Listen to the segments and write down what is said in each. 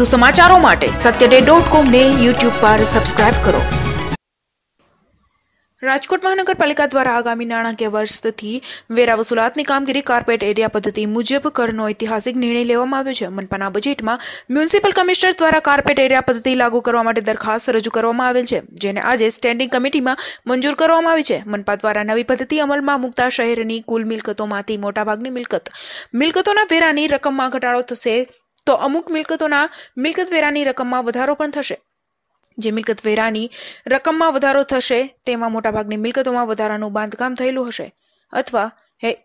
વધુ સમાચારો માટે સત્યડે ડોટ કોમ ને યુટ્યુબ પર સબસ્ક્રાઇબ કરો રાજકોટ મહાનગરપાલિકા દ્વારા આગામી નાણાકીય વર્ષથી વેરા વસૂલાતની કામગીરી કાર્પેટ એરિયા પદ્ધતિ મુજબ કરનો ઐતિહાસિક નિર્ણય લેવામાં આવ્યો છે મનપાના બજેટમાં મ્યુનિસિપલ કમિશનર દ્વારા કાર્પેટ એરિયા પદ્ધતિ લાગુ કરવા માટે દરખાસ્ત રજૂ કરવામાં આવેલ છે જેને આજે સ્ટેન્ડિંગ કમિટીમાં મંજૂર કરવામાં આવી છે મનપા દ્વારા નવી પદ્ધતિ અમલમાં મુકતા શહેરની કુલ મિલકતોમાંથી મોટાભાગની મિલકત મિલકતોના વેરાની રકમમાં ઘટાડો થશે તો અમુક મિલકતોના મિલકત વેરાની રકમમાં વધારો પણ થશે જે મિલકત વેરાની રકમમાં વધારો થશે તેમાં મોટાભાગની મિલકતોમાં વધારાનું બાંધકામ થયેલું હશે અથવા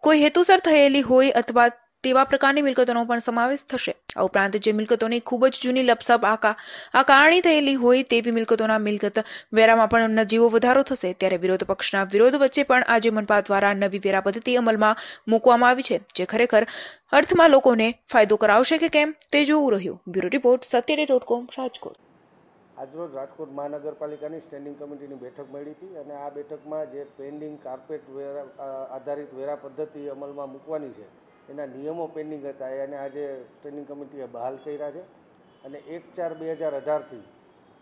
કોઈ હેતુસર થયેલી હોય અથવા તેવા પ્રકારની મિલકતોનો પણ સમાવેશ થશે આ ઉપરાંત જે મિલકતોની ખૂબ જ જૂની લપસપ આકા કારણી થયેલી હોય તેવી મિલકતોના મિલકત વેરામાં પણ નજીવો વધારો થશે ત્યારે વિરોધ પક્ષના વિરોધ વચ્ચે પણ આજે મનપા દ્વારા નવી વેરા પદ્ધતિ અમલમાં મૂકવામાં આવી છે જે ખરેખર અર્થમાં લોકોને ફાયદો કરાવશે કે કેમ તે જોવું રહ્યું bureau report સત્યરે dot com Rajkot આજરોજ રાજકોટ મહાનગરપાલિકાની સ્ટેન્ડિંગ કમિટીની બેઠક મળી હતી અને આ બેઠકમાં જે પેન્ડિંગ કાર્પેટ વેરા આધારિત વેરા પદ્ધતિ અમલમાં મૂકવાની છે એના નિયમો પેન્ડિંગ હતા એને આજે સ્ટેન્ડિંગ કમિટીએ બહાલ કર્યા છે અને એક ચાર બે હજાર અઢારથી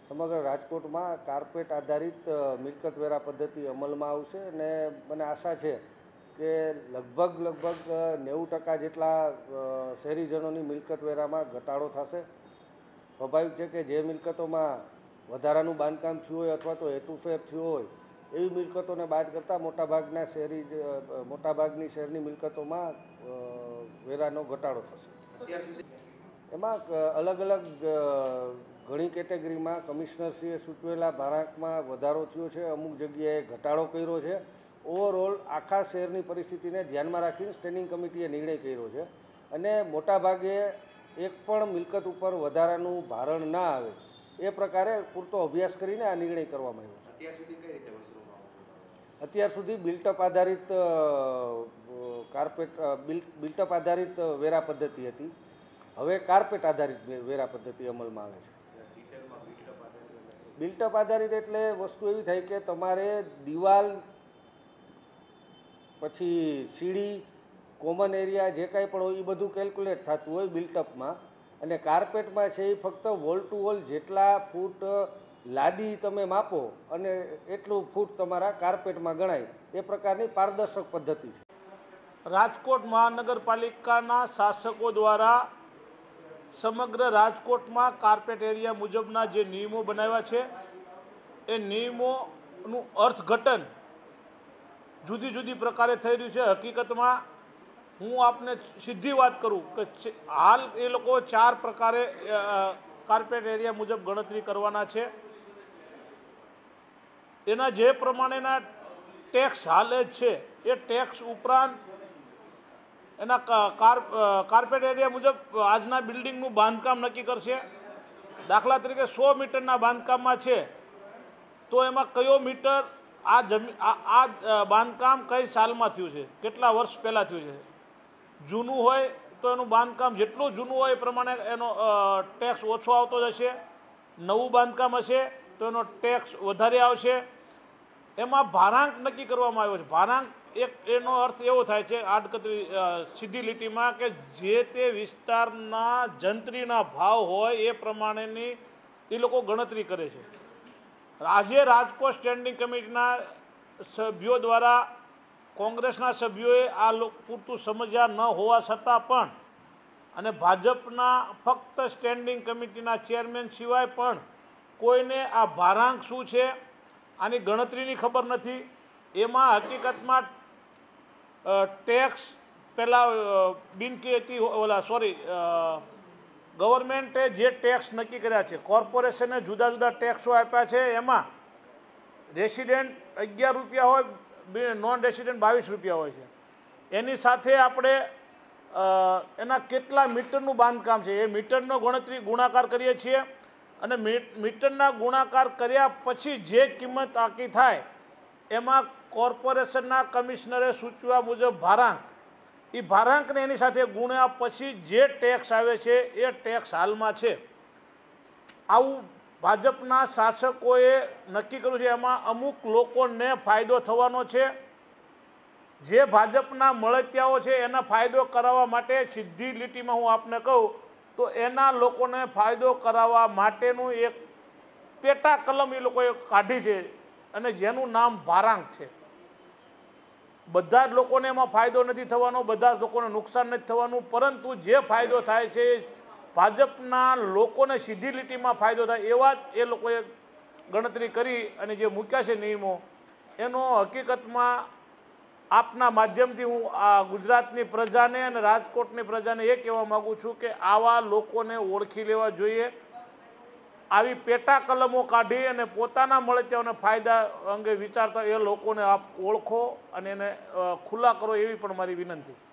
સમગ્ર રાજકોટમાં કાર્પેટ આધારિત મિલકતવેરા પદ્ધતિ અમલમાં આવશે અને મને આશા છે કે લગભગ લગભગ નેવું ટકા જેટલા શહેરીજનોની મિલકતવેરામાં ઘટાડો થશે સ્વાભાવિક છે કે જે મિલકતોમાં વધારાનું બાંધકામ થયું હોય અથવા તો હેતુફેર થયો હોય એવી મિલકતોને બાદ કરતાં મોટાભાગના શહેરી મોટાભાગની શહેરની મિલકતોમાં વેરાનો ઘટાડો થશે એમાં અલગ અલગ ઘણી કેટેગરીમાં કમિશનરશ્રીએ સૂચવેલા ભારાંકમાં વધારો થયો છે અમુક જગ્યાએ ઘટાડો કર્યો છે ઓવરઓલ આખા શહેરની પરિસ્થિતિને ધ્યાનમાં રાખીને સ્ટેન્ડિંગ કમિટીએ નિર્ણય કર્યો છે અને મોટાભાગે એક પણ મિલકત ઉપર વધારાનું ભારણ ના આવે એ પ્રકારે પૂરતો અભ્યાસ કરીને આ નિર્ણય કરવામાં આવ્યો છે અત્યાર સુધી બિલ્ટઅપ આધારિત કાર્પેટ બિલ્ટઅપ આધારિત વેરા પદ્ધતિ હતી હવે કાર્પેટ આધારિત વેરા પદ્ધતિ અમલમાં આવે છે બિલ્ટઅપ આધારિત એટલે વસ્તુ એવી થાય કે તમારે દિવાલ પછી સીડી કોમન એરિયા જે કાંઈ પણ હોય એ બધું કેલ્ક્યુલેટ થતું હોય બિલ્ટઅપમાં અને કાર્પેટમાં છે એ ફક્ત વોલ ટુ વોલ જેટલા ફૂટ લાદી તમે માપો અને એટલું ફૂટ તમારા કાર્પેટમાં ગણાય એ પ્રકારની પારદર્શક પદ્ધતિ છે રાજકોટ મહાનગરપાલિકાના શાસકો દ્વારા સમગ્ર રાજકોટમાં કાર્પેટ એરિયા મુજબના જે નિયમો બનાવ્યા છે એ નિયમોનું અર્થઘટન જુદી જુદી પ્રકારે થઈ રહ્યું છે હકીકતમાં હું આપને સીધી વાત કરું કે હાલ એ લોકો ચાર પ્રકારે કાર્પેટ એરિયા મુજબ ગણતરી કરવાના છે એના જે પ્રમાણેના ટેક્સ હાલે છે એ ટેક્સ ઉપરાંત એના કાર્પેટ એરિયા મુજબ આજના બિલ્ડિંગનું બાંધકામ નક્કી કરશે દાખલા તરીકે સો મીટરના બાંધકામમાં છે તો એમાં કયો મીટર આ જમી આ બાંધકામ કઈ સાલમાં થયું છે કેટલા વર્ષ પહેલાં થયું છે જૂનું હોય તો એનું બાંધકામ જેટલું જૂનું હોય એ પ્રમાણે એનો ટેક્સ ઓછો આવતો જશે નવું બાંધકામ હશે તો એનો ટેક્સ વધારે આવશે એમાં ભારાંક નક્કી કરવામાં આવ્યો છે ભારાંક એક એનો અર્થ એવો થાય છે આડકતરી સીધી લીટીમાં કે જે તે વિસ્તારના જંત્રીના ભાવ હોય એ પ્રમાણેની એ લોકો ગણતરી કરે છે આજે રાજકોટ સ્ટેન્ડિંગ કમિટીના સભ્યો દ્વારા કોંગ્રેસના સભ્યોએ આ લોક પૂરતું સમજ્યા ન હોવા છતાં પણ અને ભાજપના ફક્ત સ્ટેન્ડિંગ કમિટીના ચેરમેન સિવાય પણ કોઈને આ ભારાંક શું છે આની ગણતરીની ખબર નથી એમાં હકીકતમાં ટેક્સ પહેલાં બિનકેતી ઓલા સોરી ગવર્મેન્ટે જે ટેક્સ નક્કી કર્યા છે કોર્પોરેશને જુદા જુદા ટેક્સો આપ્યા છે એમાં રેસિડેન્ટ અગિયાર રૂપિયા હોય નોન રેસિડેન્ટ બાવીસ રૂપિયા હોય છે એની સાથે આપણે એના કેટલા મીટરનું બાંધકામ છે એ મીટરનો ગણતરી ગુણાકાર કરીએ છીએ અને મીટરના ગુણાકાર કર્યા પછી જે કિંમત આકી થાય એમાં કોર્પોરેશનના કમિશનરે સૂચવ્યા મુજબ ભારાંક એ ભારાંકને એની સાથે ગુણ્યા પછી જે ટેક્સ આવે છે એ ટેક્સ હાલમાં છે આવું ભાજપના શાસકોએ નક્કી કર્યું છે એમાં અમુક લોકોને ફાયદો થવાનો છે જે ભાજપના મળતિયાઓ છે એનો ફાયદો કરાવવા માટે સીધી લીટીમાં હું આપને કહું તો એના લોકોને ફાયદો કરાવવા માટેનું એક પેટા કલમ એ લોકોએ કાઢી છે અને જેનું નામ ભારાંગ છે બધા જ લોકોને એમાં ફાયદો નથી થવાનો બધા જ લોકોને નુકસાન નથી થવાનું પરંતુ જે ફાયદો થાય છે ભાજપના લોકોને સીધી લીટીમાં ફાયદો થાય એવા જ એ લોકોએ ગણતરી કરી અને જે મૂક્યા છે નિયમો એનો હકીકતમાં આપના માધ્યમથી હું આ ગુજરાતની પ્રજાને અને રાજકોટની પ્રજાને એ કહેવા માગું છું કે આવા લોકોને ઓળખી લેવા જોઈએ આવી પેટા કલમો કાઢી અને પોતાના મળે તેઓને ફાયદા અંગે વિચારતા એ લોકોને આપ ઓળખો અને એને ખુલ્લા કરો એવી પણ મારી વિનંતી છે